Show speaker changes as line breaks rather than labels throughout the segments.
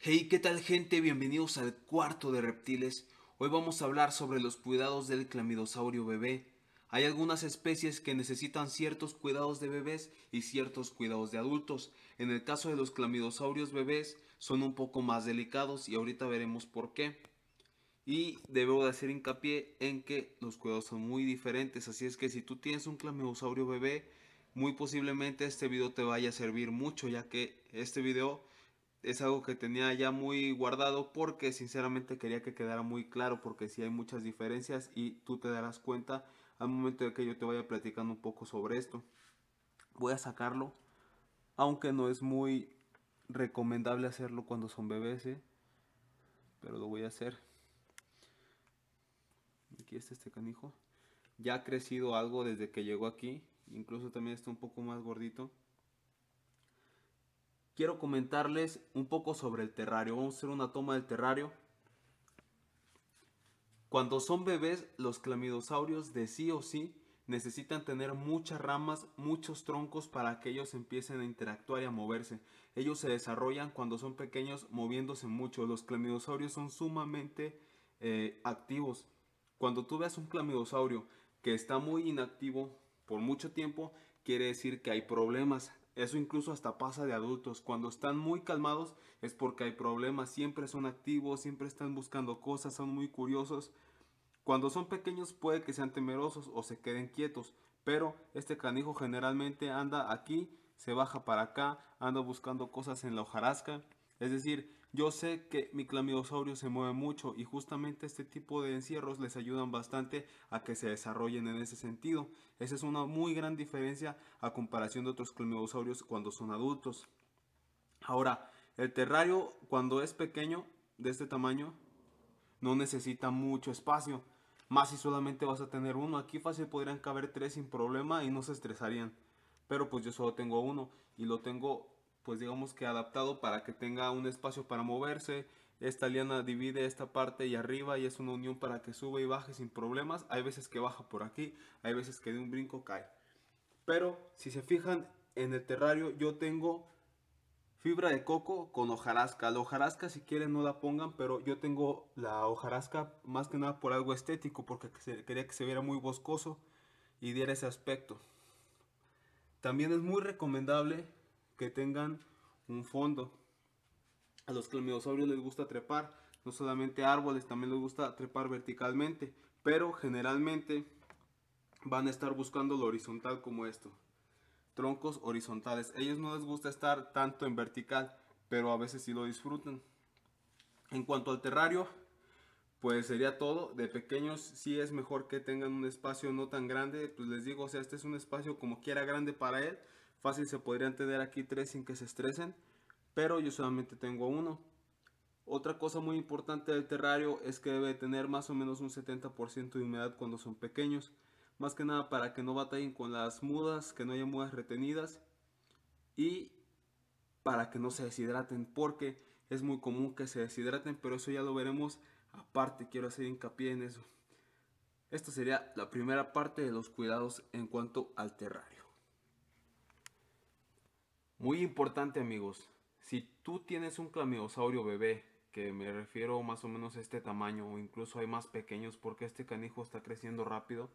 Hey, ¿qué tal gente? Bienvenidos al cuarto de reptiles. Hoy vamos a hablar sobre los cuidados del clamidosaurio bebé. Hay algunas especies que necesitan ciertos cuidados de bebés y ciertos cuidados de adultos. En el caso de los clamidosaurios bebés son un poco más delicados y ahorita veremos por qué. Y debo de hacer hincapié en que los cuidados son muy diferentes, así es que si tú tienes un clamidosaurio bebé, muy posiblemente este video te vaya a servir mucho ya que este video es algo que tenía ya muy guardado porque sinceramente quería que quedara muy claro porque si hay muchas diferencias y tú te darás cuenta al momento de que yo te vaya platicando un poco sobre esto. Voy a sacarlo, aunque no es muy recomendable hacerlo cuando son bebés, ¿eh? pero lo voy a hacer. Aquí está este canijo. Ya ha crecido algo desde que llegó aquí. Incluso también está un poco más gordito quiero comentarles un poco sobre el terrario. Vamos a hacer una toma del terrario. Cuando son bebés, los clamidosaurios de sí o sí necesitan tener muchas ramas, muchos troncos para que ellos empiecen a interactuar y a moverse. Ellos se desarrollan cuando son pequeños moviéndose mucho. Los clamidosaurios son sumamente eh, activos. Cuando tú veas un clamidosaurio que está muy inactivo por mucho tiempo, quiere decir que hay problemas. Eso incluso hasta pasa de adultos. Cuando están muy calmados es porque hay problemas, siempre son activos, siempre están buscando cosas, son muy curiosos. Cuando son pequeños puede que sean temerosos o se queden quietos, pero este canijo generalmente anda aquí, se baja para acá, anda buscando cosas en la hojarasca. Es decir, yo sé que mi clamidosaurio se mueve mucho y justamente este tipo de encierros les ayudan bastante a que se desarrollen en ese sentido. Esa es una muy gran diferencia a comparación de otros clamidosaurios cuando son adultos. Ahora, el terrario cuando es pequeño, de este tamaño, no necesita mucho espacio. Más si solamente vas a tener uno, aquí fácil podrían caber tres sin problema y no se estresarían. Pero pues yo solo tengo uno y lo tengo pues digamos que adaptado para que tenga un espacio para moverse. Esta liana divide esta parte y arriba y es una unión para que sube y baje sin problemas. Hay veces que baja por aquí, hay veces que de un brinco cae. Pero si se fijan en el terrario yo tengo fibra de coco con hojarasca. La hojarasca si quieren no la pongan, pero yo tengo la hojarasca más que nada por algo estético, porque quería que se viera muy boscoso y diera ese aspecto. También es muy recomendable que tengan un fondo. A los clamidosaurios les gusta trepar, no solamente árboles, también les gusta trepar verticalmente, pero generalmente van a estar buscando lo horizontal como esto. Troncos horizontales. ellos no les gusta estar tanto en vertical, pero a veces sí lo disfrutan. En cuanto al terrario, pues sería todo. De pequeños sí es mejor que tengan un espacio no tan grande. Pues les digo, o sea, este es un espacio como quiera grande para él, Fácil se podrían tener aquí tres sin que se estresen, pero yo solamente tengo uno. Otra cosa muy importante del terrario es que debe tener más o menos un 70% de humedad cuando son pequeños. Más que nada para que no batallen con las mudas, que no haya mudas retenidas. Y para que no se deshidraten, porque es muy común que se deshidraten, pero eso ya lo veremos aparte, quiero hacer hincapié en eso. Esta sería la primera parte de los cuidados en cuanto al terrario. Muy importante amigos, si tú tienes un clamidosaurio bebé, que me refiero más o menos a este tamaño o incluso hay más pequeños porque este canijo está creciendo rápido,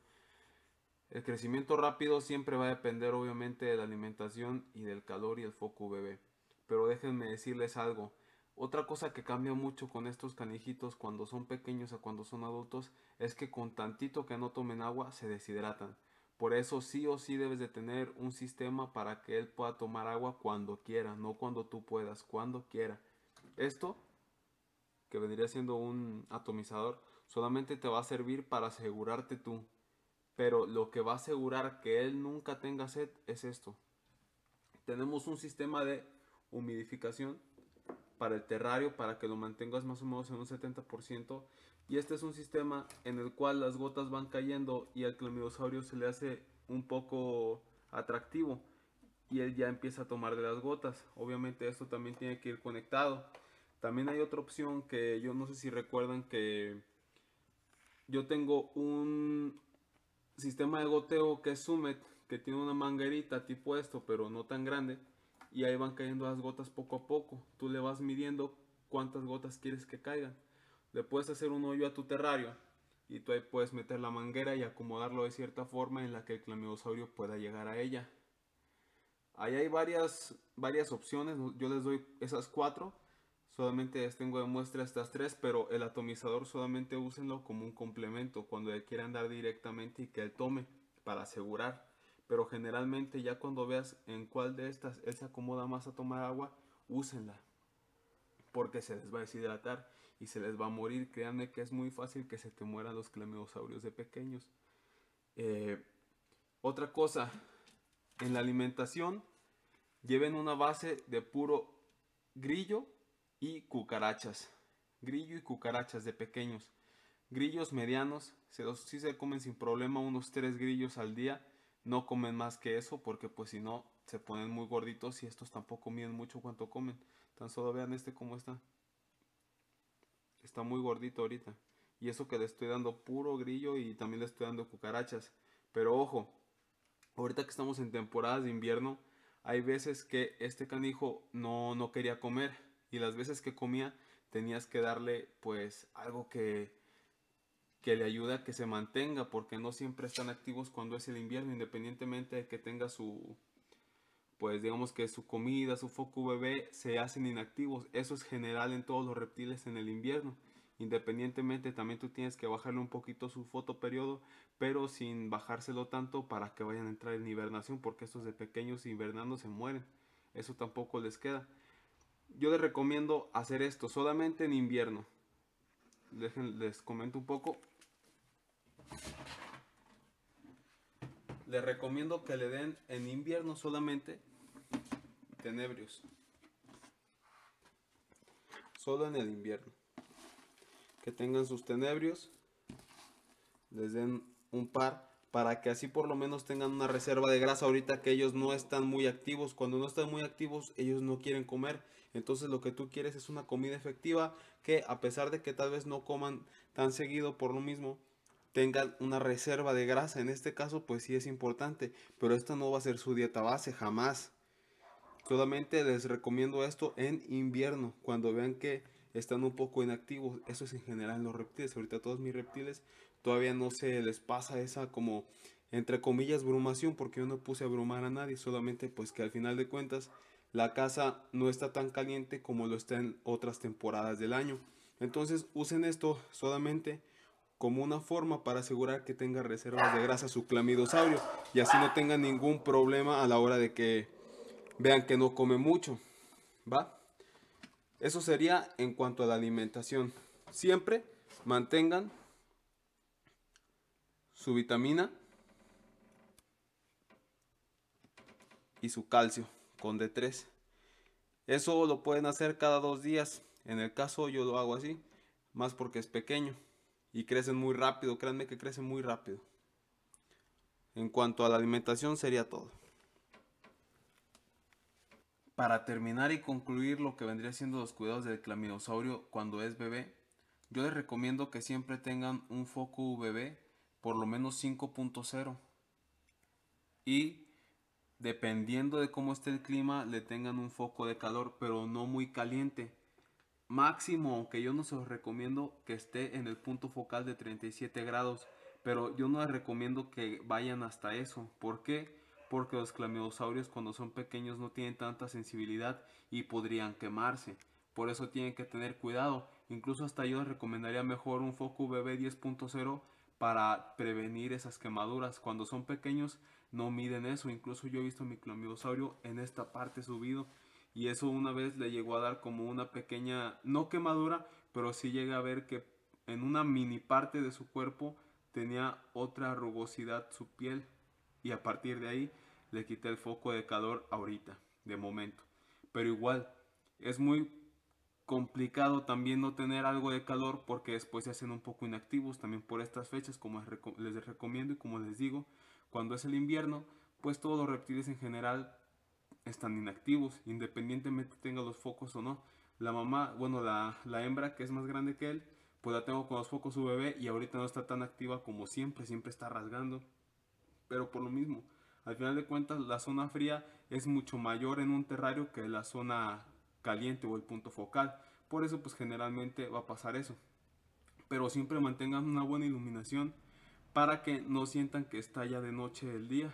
el crecimiento rápido siempre va a depender obviamente de la alimentación y del calor y el foco bebé. Pero déjenme decirles algo, otra cosa que cambia mucho con estos canijitos cuando son pequeños a cuando son adultos es que con tantito que no tomen agua se deshidratan. Por eso sí o sí debes de tener un sistema para que él pueda tomar agua cuando quiera, no cuando tú puedas, cuando quiera. Esto, que vendría siendo un atomizador, solamente te va a servir para asegurarte tú. Pero lo que va a asegurar que él nunca tenga sed es esto. Tenemos un sistema de humidificación para el terrario para que lo mantengas más o menos en un 70%. Y este es un sistema en el cual las gotas van cayendo y al clomidosaurio se le hace un poco atractivo y él ya empieza a tomar de las gotas. Obviamente esto también tiene que ir conectado. También hay otra opción que yo no sé si recuerdan que yo tengo un sistema de goteo que es Summit, que tiene una manguerita tipo esto, pero no tan grande y ahí van cayendo las gotas poco a poco. Tú le vas midiendo cuántas gotas quieres que caigan. Le puedes hacer un hoyo a tu terrario y tú ahí puedes meter la manguera y acomodarlo de cierta forma en la que el clamidosaurio pueda llegar a ella. Ahí hay varias, varias opciones, yo les doy esas cuatro. Solamente les tengo de muestra estas tres, pero el atomizador solamente úsenlo como un complemento cuando él quiera andar directamente y que él tome para asegurar pero generalmente ya cuando veas en cuál de estas él se acomoda más a tomar agua, úsenla, porque se les va a deshidratar y se les va a morir. Créanme que es muy fácil que se te mueran los clamidosaurios de pequeños. Eh, otra cosa, en la alimentación lleven una base de puro grillo y cucarachas. Grillo y cucarachas de pequeños. Grillos medianos, se se comen sin problema unos 3 grillos al día no comen más que eso porque pues si no se ponen muy gorditos y estos tampoco miden mucho cuanto comen. Tan solo vean este cómo está. Está muy gordito ahorita. Y eso que le estoy dando puro grillo y también le estoy dando cucarachas. Pero ojo, ahorita que estamos en temporadas de invierno, hay veces que este canijo no, no quería comer. Y las veces que comía tenías que darle pues algo que, que le ayuda a que se mantenga porque no siempre están activos cuando es el invierno, independientemente de que tenga su, pues digamos que su comida, su foco bebé se hacen inactivos. Eso es general en todos los reptiles en el invierno. Independientemente también tú tienes que bajarle un poquito su fotoperiodo, pero sin bajárselo tanto para que vayan a entrar en hibernación porque estos de pequeños invernando se mueren. Eso tampoco les queda. Yo les recomiendo hacer esto solamente en invierno. Dejen, les comento un poco. Les recomiendo que le den en invierno solamente tenebrios. Solo en el invierno. Que tengan sus tenebrios. Les den un par para que así por lo menos tengan una reserva de grasa ahorita que ellos no están muy activos. Cuando no están muy activos, ellos no quieren comer. Entonces lo que tú quieres es una comida efectiva que a pesar de que tal vez no coman tan seguido por lo mismo, Tengan una reserva de grasa. En este caso, pues sí es importante, pero esta no va a ser su dieta base jamás. Solamente les recomiendo esto en invierno, cuando vean que están un poco inactivos. Eso es en general en los reptiles. Ahorita todos mis reptiles todavía no se les pasa esa como entre comillas brumación porque yo no puse a brumar a nadie, solamente pues que al final de cuentas la casa no está tan caliente como lo está en otras temporadas del año. Entonces usen esto solamente como una forma para asegurar que tenga reservas de grasa su clamidosaurio y así no tenga ningún problema a la hora de que vean que no come mucho. ¿Va? Eso sería en cuanto a la alimentación. Siempre mantengan su vitamina y su calcio con D3. Eso lo pueden hacer cada dos días. En el caso yo lo hago así, más porque es pequeño y crecen muy rápido, créanme que crecen muy rápido. En cuanto a la alimentación sería todo. Para terminar y concluir lo que vendría siendo los cuidados del clamidosaurio cuando es bebé, yo les recomiendo que siempre tengan un foco UVB por lo menos 5.0 y dependiendo de cómo esté el clima le tengan un foco de calor pero no muy caliente máximo, aunque yo no se los recomiendo que esté en el punto focal de 37 grados, pero yo no les recomiendo que vayan hasta eso. ¿Por qué? Porque los clamidosaurios cuando son pequeños no tienen tanta sensibilidad y podrían quemarse. Por eso tienen que tener cuidado. Incluso hasta yo les recomendaría mejor un foco UVB 10.0 para prevenir esas quemaduras. Cuando son pequeños no miden eso. Incluso yo he visto mi clamidosaurio en esta parte subido y eso una vez le llegó a dar como una pequeña, no quemadura, pero sí llega a ver que en una mini parte de su cuerpo tenía otra rugosidad su piel y a partir de ahí le quité el foco de calor ahorita, de momento. Pero igual, es muy complicado también no tener algo de calor porque después se hacen un poco inactivos también por estas fechas, como les recomiendo y como les digo, cuando es el invierno, pues todos los reptiles en general están inactivos, independientemente tenga los focos o no. La mamá, bueno, la, la hembra que es más grande que él, pues la tengo con los focos su bebé y ahorita no está tan activa como siempre, siempre está rasgando. Pero por lo mismo, al final de cuentas la zona fría es mucho mayor en un terrario que la zona caliente o el punto focal. Por eso pues generalmente va a pasar eso. Pero siempre mantengan una buena iluminación para que no sientan que está ya de noche el día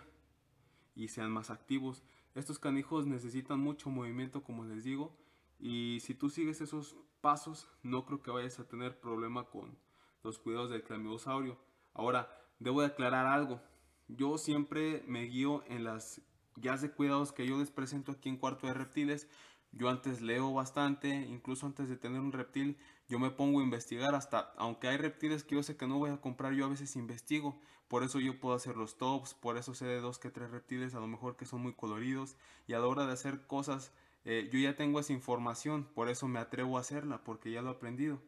y sean más activos. Estos canijos necesitan mucho movimiento, como les digo, y si tú sigues esos pasos, no creo que vayas a tener problema con los cuidados del Clamidosaurio. Ahora, debo aclarar algo. Yo siempre me guío en las guías de cuidados que yo les presento aquí en Cuarto de Reptiles. Yo antes leo bastante, incluso antes de tener un reptil, yo me pongo a investigar hasta, aunque hay reptiles que yo sé que no voy a comprar, yo a veces investigo. Por eso yo puedo hacer los tops, por eso sé de dos que tres reptiles a lo mejor que son muy coloridos. Y a la hora de hacer cosas, eh, yo ya tengo esa información, por eso me atrevo a hacerla, porque ya lo he aprendido.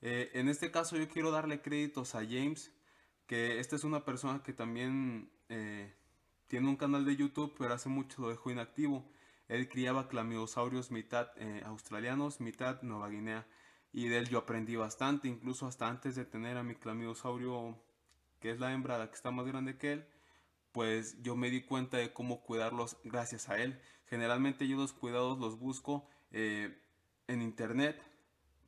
Eh, en este caso yo quiero darle créditos a James, que esta es una persona que también eh, tiene un canal de YouTube, pero hace mucho lo dejó inactivo. Él criaba clamidosaurios mitad australianos, mitad Nueva Guinea. Y de él yo aprendí bastante, incluso hasta antes de tener a mi clamidosaurio, que es la hembra, la que está más grande que él, pues yo me di cuenta de cómo cuidarlos gracias a él. Generalmente yo los cuidados los busco eh, en internet,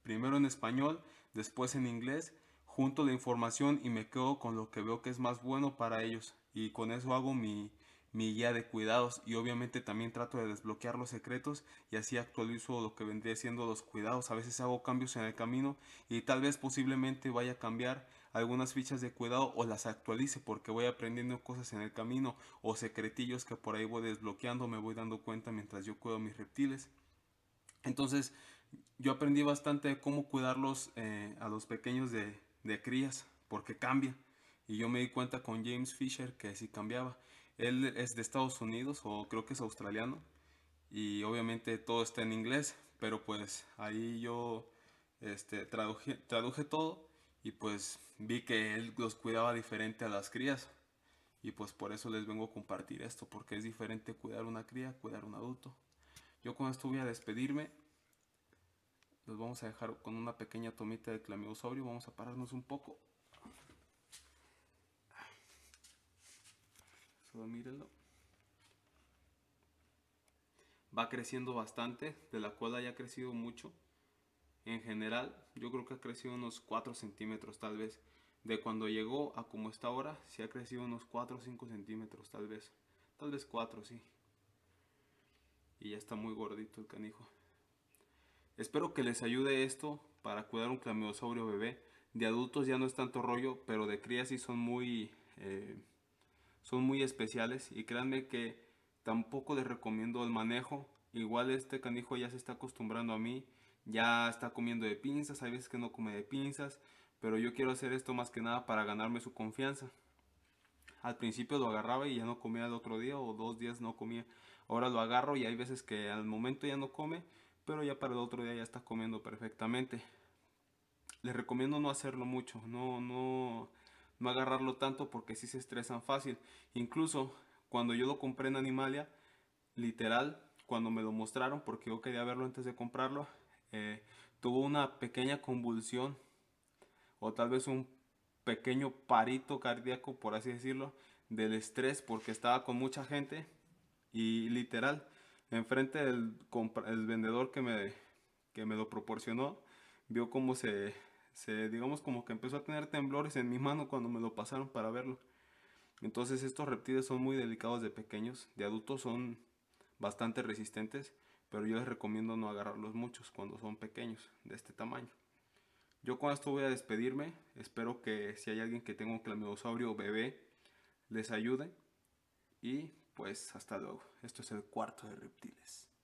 primero en español, después en inglés, junto la información y me quedo con lo que veo que es más bueno para ellos. Y con eso hago mi, mi guía de cuidados y obviamente también trato de desbloquear los secretos y así actualizo lo que vendría siendo los cuidados. A veces hago cambios en el camino y tal vez posiblemente vaya a cambiar algunas fichas de cuidado o las actualice porque voy aprendiendo cosas en el camino o secretillos que por ahí voy desbloqueando, me voy dando cuenta mientras yo cuido mis reptiles. Entonces yo aprendí bastante de cómo cuidarlos eh, a los pequeños de, de crías porque cambia. Y yo me di cuenta con James Fisher que sí cambiaba. Él es de Estados Unidos o creo que es australiano y obviamente todo está en inglés, pero pues ahí yo este, traduje, todo y pues vi que él los cuidaba diferente a las crías. Y pues por eso les vengo a compartir esto, porque es diferente cuidar una cría, cuidar un adulto. Yo cuando voy a despedirme, los vamos a dejar con una pequeña tomita de sobrio, vamos a pararnos un poco. mírenlo. Va creciendo bastante, de la cola ya ha crecido mucho. En general, yo creo que ha crecido unos 4 centímetros tal vez. De cuando llegó a como está ahora, Si ha crecido unos 4 o 5 centímetros tal vez. Tal vez 4, sí. Y ya está muy gordito el canijo. Espero que les ayude esto para cuidar un clamidosaurio bebé. De adultos ya no es tanto rollo, pero de crías sí son muy... Eh, son muy especiales y créanme que tampoco les recomiendo el manejo. Igual este canijo ya se está acostumbrando a mí, ya está comiendo de pinzas, hay veces que no come de pinzas, pero yo quiero hacer esto más que nada para ganarme su confianza. Al principio lo agarraba y ya no comía el otro día o dos días no comía. Ahora lo agarro y hay veces que al momento ya no come, pero ya para el otro día ya está comiendo perfectamente. Les recomiendo no hacerlo mucho, no, no, no agarrarlo tanto porque sí se estresan fácil. Incluso cuando yo lo compré en Animalia, literal, cuando me lo mostraron, porque yo quería verlo antes de comprarlo, eh, tuvo una pequeña convulsión o tal vez un pequeño parito cardíaco, por así decirlo, del estrés porque estaba con mucha gente y literal, enfrente del vendedor que me, que me lo proporcionó, vio cómo se digamos como que empezó a tener temblores en mi mano cuando me lo pasaron para verlo. Entonces estos reptiles son muy delicados de pequeños, de adultos son bastante resistentes, pero yo les recomiendo no agarrarlos muchos cuando son pequeños, de este tamaño. Yo con esto voy a despedirme, espero que si hay alguien que tenga un clamidosaurio bebé, les ayude. Y pues hasta luego, esto es el cuarto de reptiles.